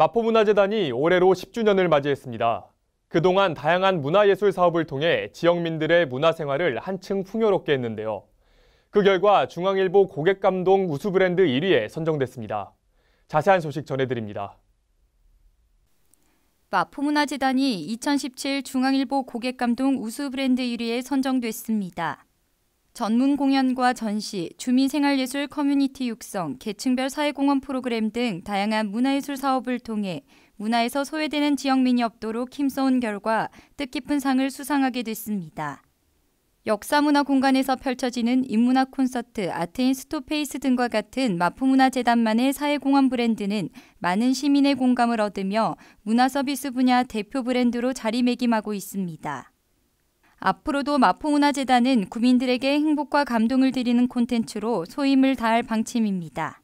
마포문화재단이 올해로 10주년을 맞이했습니다. 그동안 다양한 문화예술 사업을 통해 지역민들의 문화생활을 한층 풍요롭게 했는데요. 그 결과 중앙일보 고객감동 우수 브랜드 1위에 선정됐습니다. 자세한 소식 전해드립니다. 마포문화재단이 2017 중앙일보 고객감동 우수 브랜드 1위에 선정됐습니다. 전문 공연과 전시, 주민생활예술 커뮤니티 육성, 계층별 사회공헌 프로그램 등 다양한 문화예술 사업을 통해 문화에서 소외되는 지역민이 없도록 힘써온 결과 뜻깊은 상을 수상하게 됐습니다. 역사문화 공간에서 펼쳐지는 인문학 콘서트, 아트인 스토페이스 등과 같은 마포문화재단만의 사회공헌 브랜드는 많은 시민의 공감을 얻으며 문화서비스 분야 대표 브랜드로 자리매김하고 있습니다. 앞으로도 마포문화재단은 구민들에게 행복과 감동을 드리는 콘텐츠로 소임을 다할 방침입니다.